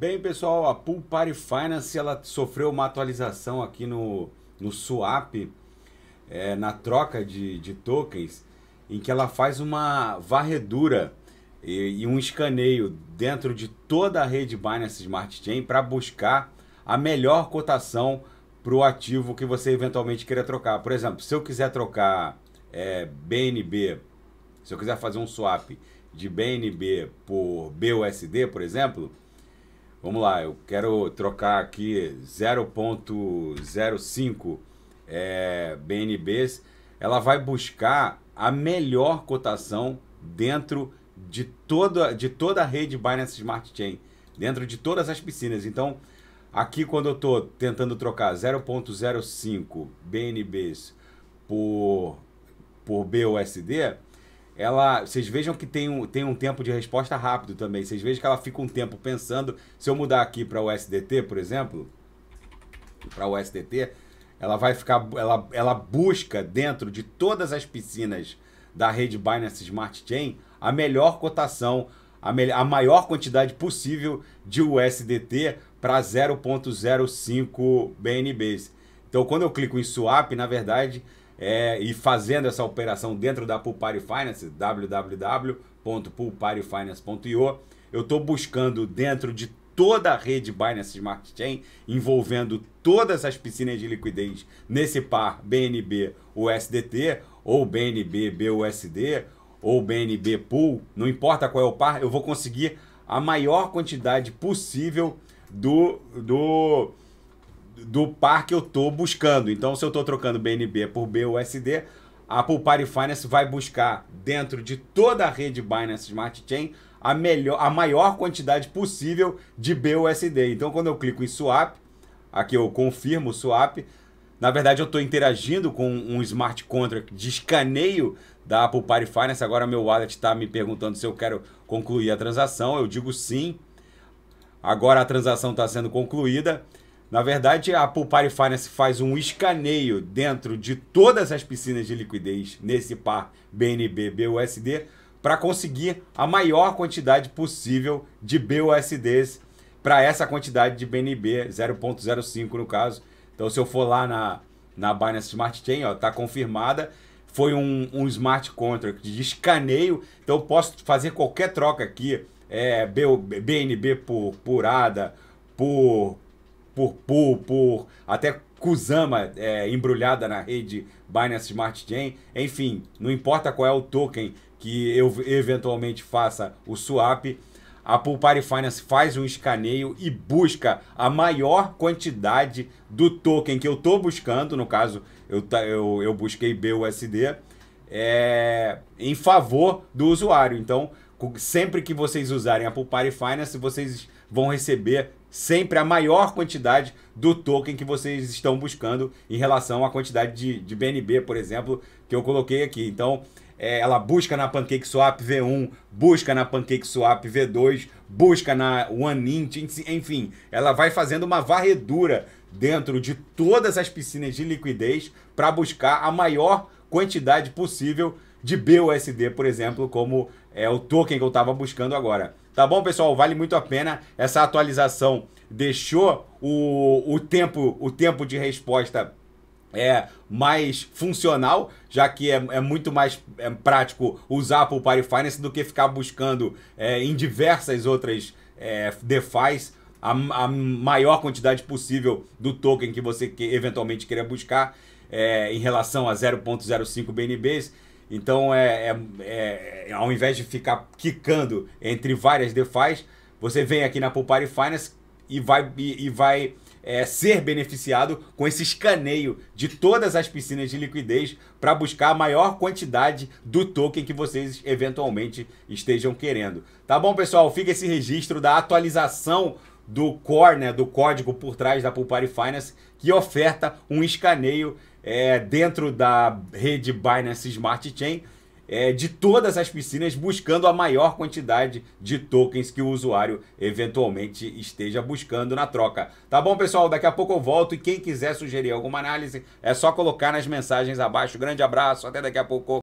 Bem, pessoal, a Pool Party Finance ela sofreu uma atualização aqui no, no swap, é, na troca de, de tokens, em que ela faz uma varredura e, e um escaneio dentro de toda a rede Binance Smart Chain para buscar a melhor cotação para o ativo que você eventualmente queira trocar. Por exemplo, se eu quiser trocar é, BNB, se eu quiser fazer um swap de BNB por BUSD, por exemplo, Vamos lá, eu quero trocar aqui 0.05 é, BNBs. Ela vai buscar a melhor cotação dentro de toda, de toda a rede Binance Smart Chain, dentro de todas as piscinas. Então, aqui quando eu estou tentando trocar 0.05 BNBs por, por BUSD, ela. Vocês vejam que tem um, tem um tempo de resposta rápido também. Vocês vejam que ela fica um tempo pensando. Se eu mudar aqui para o SDT, por exemplo, para o SDT, ela vai ficar. Ela, ela busca dentro de todas as piscinas da rede Binance Smart Chain a melhor cotação, a, me, a maior quantidade possível de USDT para 0.05 BNBs. Então, quando eu clico em swap, na verdade, é, e fazendo essa operação dentro da Pulpari Finance, www.pulparifinance.io, eu estou buscando dentro de toda a rede Binance Smart Chain, envolvendo todas as piscinas de liquidez nesse par BNB USDT, ou BNB BUSD, ou BNB Pool, não importa qual é o par, eu vou conseguir a maior quantidade possível do, do do par que eu estou buscando. Então, se eu estou trocando BNB por BUSD, a Pulpari Finance vai buscar dentro de toda a rede Binance Smart Chain a, melhor, a maior quantidade possível de BUSD. Então, quando eu clico em swap, aqui eu confirmo o swap, na verdade eu estou interagindo com um smart contract de escaneio da Apple Party Finance. Agora meu wallet está me perguntando se eu quero concluir a transação. Eu digo sim. Agora a transação está sendo concluída. Na verdade, a Pulpari Finance faz um escaneio dentro de todas as piscinas de liquidez nesse par BNB BUSD para conseguir a maior quantidade possível de BUSDs para essa quantidade de BNB 0.05 no caso. Então, se eu for lá na, na Binance Smart Chain, está confirmada. Foi um, um smart contract de escaneio, então eu posso fazer qualquer troca aqui, é, BNB por, por ADA, por por pool, por até Kusama é, embrulhada na rede Binance Smart Chain. Enfim, não importa qual é o token que eu eventualmente faça o swap, a Pool Party Finance faz um escaneio e busca a maior quantidade do token que eu estou buscando, no caso eu, eu, eu busquei BUSD, é, em favor do usuário. Então, sempre que vocês usarem a Pulpari Finance, vocês vão receber sempre a maior quantidade do token que vocês estão buscando em relação à quantidade de, de BNB, por exemplo, que eu coloquei aqui. Então, é, ela busca na PancakeSwap V1, busca na PancakeSwap V2, busca na OneInt, enfim, ela vai fazendo uma varredura dentro de todas as piscinas de liquidez para buscar a maior quantidade possível de BUSD, por exemplo, como é o token que eu estava buscando agora. Tá bom, pessoal? Vale muito a pena. Essa atualização deixou o, o, tempo, o tempo de resposta é mais funcional, já que é, é muito mais é, prático usar para o Party Finance do que ficar buscando é, em diversas outras é, DeFi's a, a, maior quantidade possível do token que você que, eventualmente queira buscar é, em relação a 0.05 BNBs. Então, é, é, é, é, ao invés de ficar quicando entre várias DeFis, você vem aqui na Pulpari Finance e vai, e, e vai é, ser beneficiado com esse escaneio de todas as piscinas de liquidez para buscar a maior quantidade do token que vocês eventualmente estejam querendo. Tá bom, pessoal? Fica esse registro da atualização do core, né, do código por trás da Pulpari Finance, que oferta um escaneio é, dentro da rede Binance Smart Chain é, de todas as piscinas, buscando a maior quantidade de tokens que o usuário eventualmente esteja buscando na troca. Tá bom, pessoal? Daqui a pouco eu volto e quem quiser sugerir alguma análise é só colocar nas mensagens abaixo. Grande abraço, até daqui a pouco.